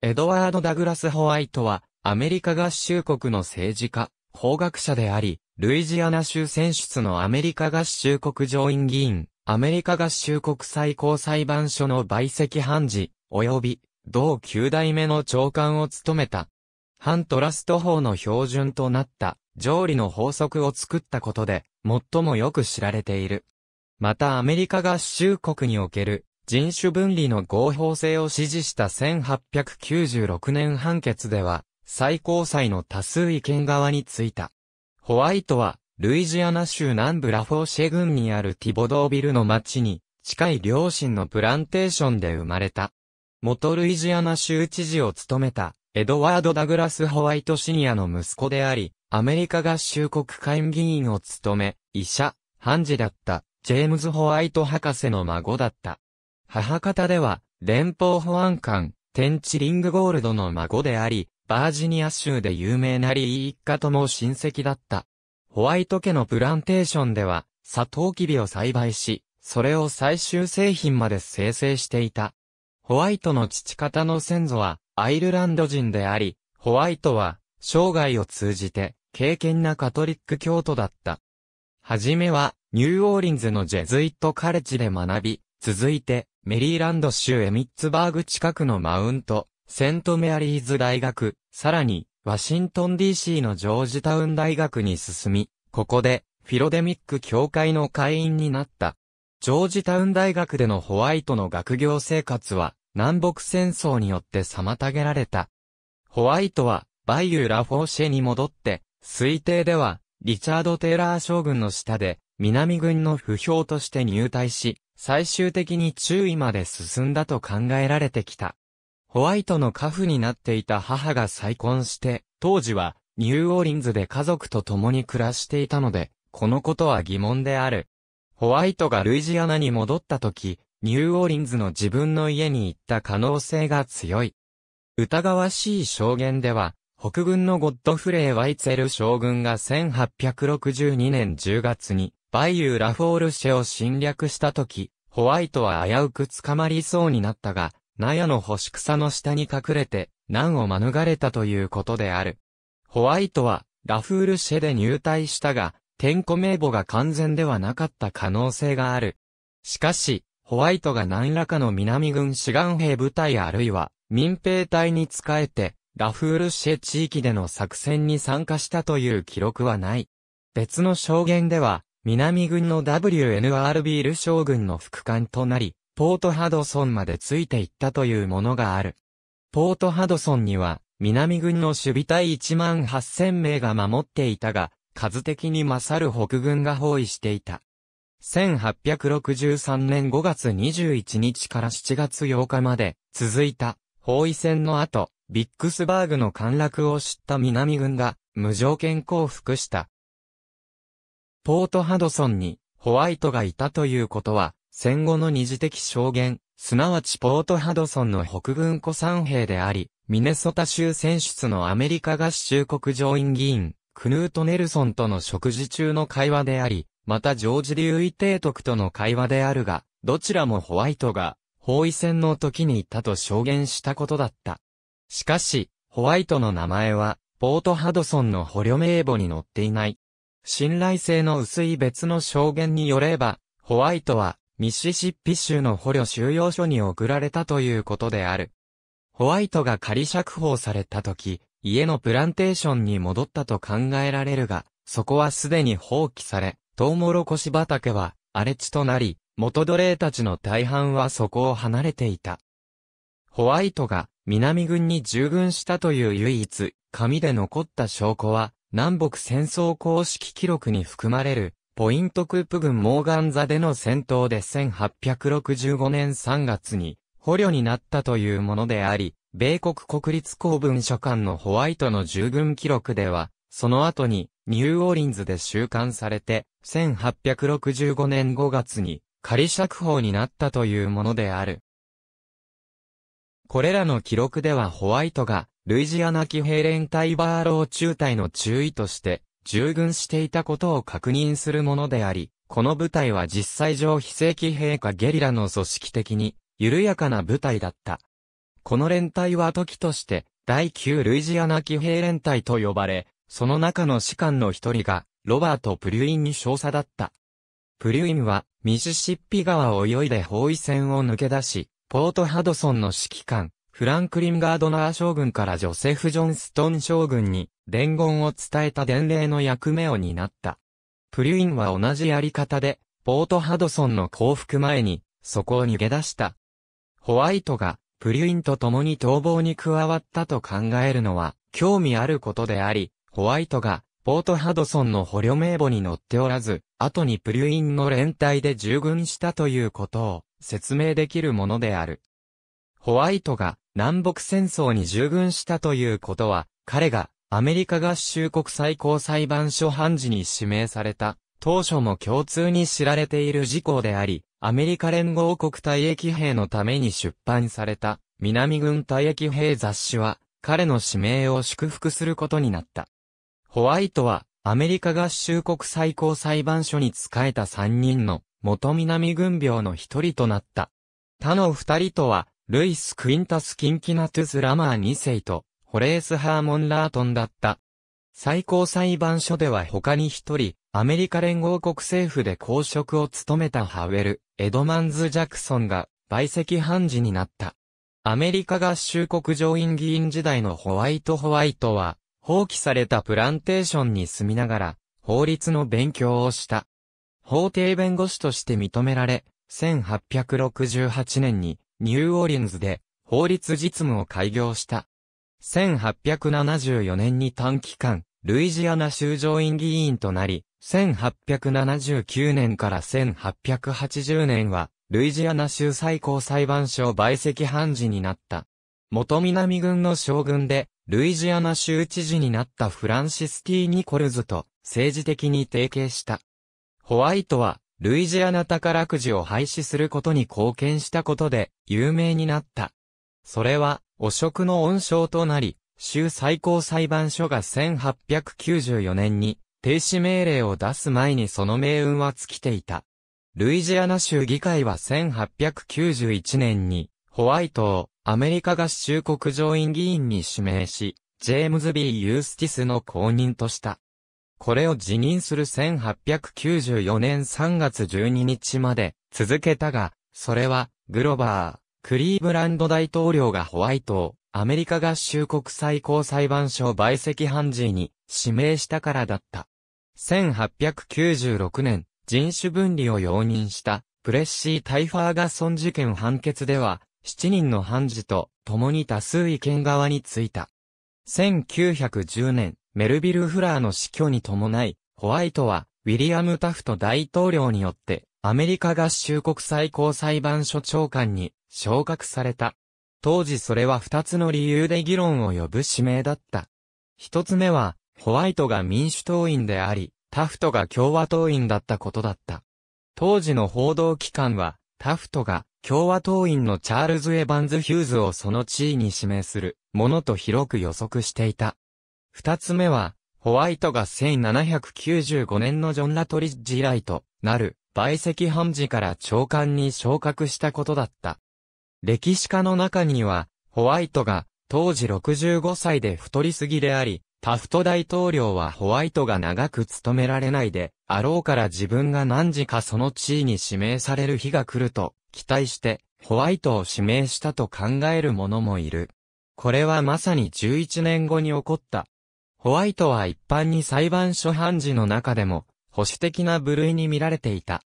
エドワード・ダグラス・ホワイトは、アメリカ合衆国の政治家、法学者であり、ルイジアナ州選出のアメリカ合衆国上院議員、アメリカ合衆国最高裁判所の陪席判事、及び、同9代目の長官を務めた。反トラスト法の標準となった、条理の法則を作ったことで、最もよく知られている。またアメリカ合衆国における、人種分離の合法性を支持した1896年判決では、最高裁の多数意見側についた。ホワイトは、ルイジアナ州南部ラフォーシェ郡にあるティボドービルの町に、近い両親のプランテーションで生まれた。元ルイジアナ州知事を務めた、エドワード・ダグラス・ホワイトシニアの息子であり、アメリカ合衆国会議員を務め、医者、判事だった、ジェームズ・ホワイト博士の孫だった。母方では、連邦保安官、テンチリングゴールドの孫であり、バージニア州で有名なリー一家とも親戚だった。ホワイト家のプランテーションでは、サトウキビを栽培し、それを最終製品まで生成していた。ホワイトの父方の先祖は、アイルランド人であり、ホワイトは、生涯を通じて、敬虔なカトリック教徒だった。はじめは、ニューオーリンズのジェズイットカレッジで学び、続いて、メリーランド州エミッツバーグ近くのマウント、セントメアリーズ大学、さらに、ワシントン DC のジョージタウン大学に進み、ここで、フィロデミック協会の会員になった。ジョージタウン大学でのホワイトの学業生活は、南北戦争によって妨げられた。ホワイトは、バイユー・ラフォーシェに戻って、推定では、リチャード・テイラー将軍の下で、南軍の不評として入隊し、最終的に中位まで進んだと考えられてきた。ホワイトの家父になっていた母が再婚して、当時はニューオーリンズで家族と共に暮らしていたので、このことは疑問である。ホワイトがルイジアナに戻った時、ニューオーリンズの自分の家に行った可能性が強い。疑わしい証言では、北軍のゴッドフレイ・ワイツェル将軍が1862年10月に、バイユー・ラフォールシェを侵略した時、ホワイトは危うく捕まりそうになったが、ナヤの干し草の下に隠れて、難を免れたということである。ホワイトは、ラフールシェで入隊したが、天候名簿が完全ではなかった可能性がある。しかし、ホワイトが何らかの南軍志願兵部隊あるいは民兵隊に仕えて、ラフールシェ地域での作戦に参加したという記録はない。別の証言では、南軍の WNRB ル将軍の副官となり、ポートハドソンまでついていったというものがある。ポートハドソンには、南軍の守備隊1万8000名が守っていたが、数的に勝る北軍が包囲していた。1863年5月21日から7月8日まで続いた包囲戦の後、ビックスバーグの陥落を知った南軍が無条件降伏した。ポートハドソンにホワイトがいたということは、戦後の二次的証言、すなわちポートハドソンの北軍古参兵であり、ミネソタ州選出のアメリカ合衆国上院議員、クヌート・ネルソンとの食事中の会話であり、またジョージ・リュウイ提督との会話であるが、どちらもホワイトが、包囲戦の時にいたと証言したことだった。しかし、ホワイトの名前は、ポート・ハドソンの捕虜名簿に載っていない。信頼性の薄い別の証言によれば、ホワイトは、ミシシッピ州の捕虜収容所に送られたということである。ホワイトが仮釈放された時、家のプランテーションに戻ったと考えられるが、そこはすでに放棄され、トウモロコシ畑は荒れ地となり、元奴隷たちの大半はそこを離れていた。ホワイトが南軍に従軍したという唯一、紙で残った証拠は、南北戦争公式記録に含まれる、ポイントクープ軍モーガン座での戦闘で1865年3月に、捕虜になったというものであり、米国国立公文書館のホワイトの従軍記録では、その後に、ニューオーリンズで収監されて、1865年5月に仮釈放になったというものである。これらの記録ではホワイトがルイジアナ騎兵連隊バーロー中隊の注意として、従軍していたことを確認するものであり、この部隊は実際上非正規兵かゲリラの組織的に、緩やかな部隊だった。この連隊は時として、第9ルイジアナ騎兵連隊と呼ばれ、その中の士官の一人が、ロバート・プリュインに少佐だった。プリュインは、ミシシッピ川を泳いで包囲戦を抜け出し、ポート・ハドソンの指揮官、フランクリン・ガードナー将軍からジョセフ・ジョンストン将軍に伝言を伝えた伝令の役目を担った。プリュインは同じやり方で、ポート・ハドソンの降伏前に、そこを逃げ出した。ホワイトが、プリュインと共に逃亡に加わったと考えるのは、興味あることであり、ホワイトが、ポート・ハドソンの捕虜名簿に載っておらず、後にプリュインの連帯で従軍したということを、説明できるものである。ホワイトが、南北戦争に従軍したということは、彼がアメリカ合衆国最高裁判所判事に指名された、当初も共通に知られている事項であり、アメリカ連合国退役兵のために出版された、南軍退役兵雑誌は、彼の指名を祝福することになった。ホワイトは、アメリカ合衆国最高裁判所に仕えた3人の、元南軍病の一人となった。他の二人とは、ルイス・クインタス・キンキナトゥス・ラマー2世と、ホレース・ハーモン・ラートンだった。最高裁判所では他に一人、アメリカ連合国政府で公職を務めたハウェル、エドマンズ・ジャクソンが、売席判事になった。アメリカ合衆国上院議員時代のホワイト・ホワイトは、放棄されたプランテーションに住みながら、法律の勉強をした。法廷弁護士として認められ、1868年にニューオーリンズで法律実務を開業した。1874年に短期間、ルイジアナ州上院議員となり、1879年から1880年は、ルイジアナ州最高裁判所売席判事になった。元南軍の将軍で、ルイジアナ州知事になったフランシス・ティー・ニコルズと政治的に提携した。ホワイトはルイジアナ宝くじを廃止することに貢献したことで有名になった。それは汚職の温床となり、州最高裁判所が1894年に停止命令を出す前にその命運は尽きていた。ルイジアナ州議会は1891年にホワイトをアメリカ合衆国上院議員に指名し、ジェームズ・ B・ ユースティスの公認とした。これを辞任する1894年3月12日まで続けたが、それは、グロバー、クリーブランド大統領がホワイトを、アメリカ合衆国最高裁判所売席判事に指名したからだった。1896年、人種分離を容認した、プレッシー・タイファーガソン事件判決では、7人の判事と共に多数意見側についた。1910年、メルビル・フラーの死去に伴い、ホワイトは、ウィリアム・タフト大統領によって、アメリカ合衆国最高裁判所長官に昇格された。当時それは二つの理由で議論を呼ぶ指名だった。一つ目は、ホワイトが民主党員であり、タフトが共和党員だったことだった。当時の報道機関は、タフトが共和党員のチャールズ・エヴァンズ・ヒューズをその地位に指名するものと広く予測していた。二つ目は、ホワイトが1795年のジョン・ラトリッジ以来となる、陪席判事から長官に昇格したことだった。歴史家の中には、ホワイトが当時65歳で太りすぎであり、タフト大統領はホワイトが長く務められないで、あろうから自分が何時かその地位に指名される日が来ると期待して、ホワイトを指名したと考える者もいる。これはまさに11年後に起こったホワイトは一般に裁判所判事の中でも、保守的な部類に見られていた。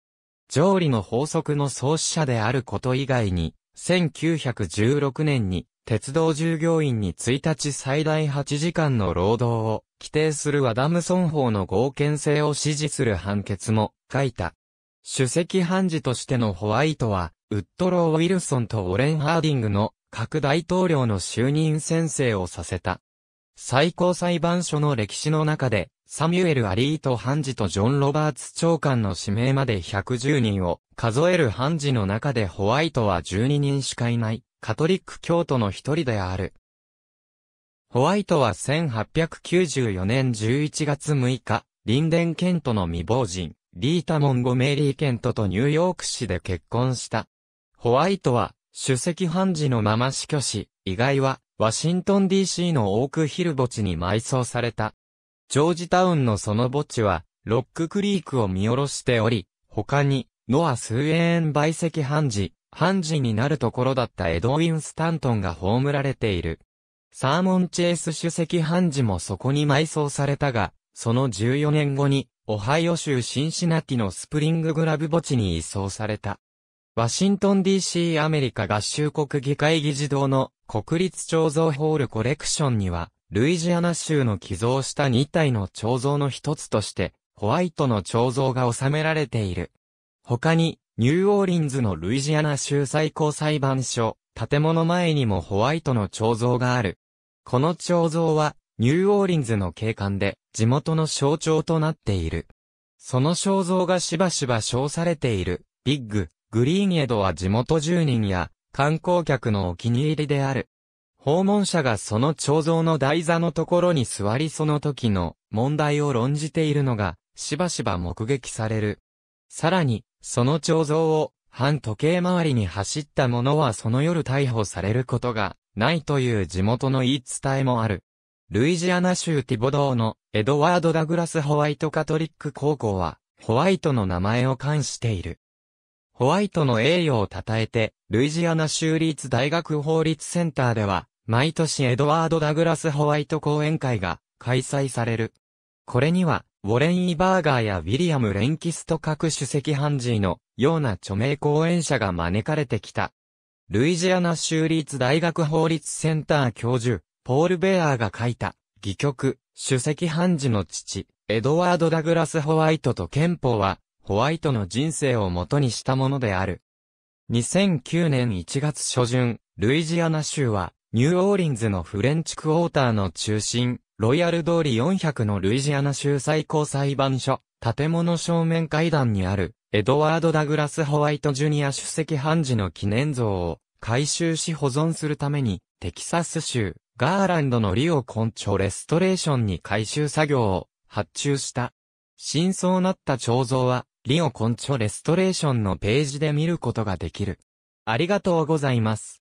上理の法則の創始者であること以外に、1916年に鉄道従業員に1日最大8時間の労働を規定するアダムソン法の合憲性を支持する判決も書いた。主席判事としてのホワイトは、ウッドロー・ウィルソンとオレン・ハーディングの各大統領の就任宣誓をさせた。最高裁判所の歴史の中で、サミュエル・アリート・判事とジョン・ロバーツ長官の指名まで110人を数える判事の中でホワイトは12人しかいない、カトリック教徒の一人である。ホワイトは1894年11月6日、リンデン・ケントの未亡人、リータ・モンゴメリー・ケントとニューヨーク市で結婚した。ホワイトは、首席判事のまま死去し、意外は、ワシントン DC のオークヒル墓地に埋葬された。ジョージタウンのその墓地は、ロッククリークを見下ろしており、他に、ノア・スウェーン倍石判事、判事になるところだったエドウィン・スタントンが葬られている。サーモン・チェイス主席判事もそこに埋葬されたが、その14年後に、オハイオ州シンシナティのスプリンググラブ墓地に移送された。ワシントン DC アメリカ合衆国議会議事堂の国立彫像ホールコレクションには、ルイジアナ州の寄贈した2体の彫像の一つとして、ホワイトの彫像が収められている。他に、ニューオーリンズのルイジアナ州最高裁判所、建物前にもホワイトの彫像がある。この彫像は、ニューオーリンズの景観で、地元の象徴となっている。その肖像がしばしば称されている、ビッグ、グリーンエドは地元住人や観光客のお気に入りである。訪問者がその彫像の台座のところに座りその時の問題を論じているのがしばしば目撃される。さらに、その彫像を反時計回りに走った者はその夜逮捕されることがないという地元の言い伝えもある。ルイジアナ州ティボドーのエドワード・ダグラス・ホワイト・カトリック高校は、ホワイトの名前を冠している。ホワイトの栄誉を称えて、ルイジアナ州立大学法律センターでは、毎年エドワード・ダグラス・ホワイト講演会が開催される。これには、ウォレン・イバーガーやウィリアム・レンキスト各主席ハンジーのような著名講演者が招かれてきた。ルイジアナ州立大学法律センター教授、ポール・ベアーが書いた、戯曲、主席ハンジの父、エドワード・ダグラス・ホワイトと憲法は、ホワイトの人生を元にしたものである。2009年1月初旬、ルイジアナ州は、ニューオーリンズのフレンチクォーターの中心、ロイヤル通り400のルイジアナ州最高裁判所、建物正面階段にある、エドワード・ダグラス・ホワイト・ジュニア主席判事の記念像を回収し保存するために、テキサス州、ガーランドのリオ・コンチョ・レストレーションに回収作業を発注した。真相なった彫像は、リオコンチョレストレーションのページで見ることができる。ありがとうございます。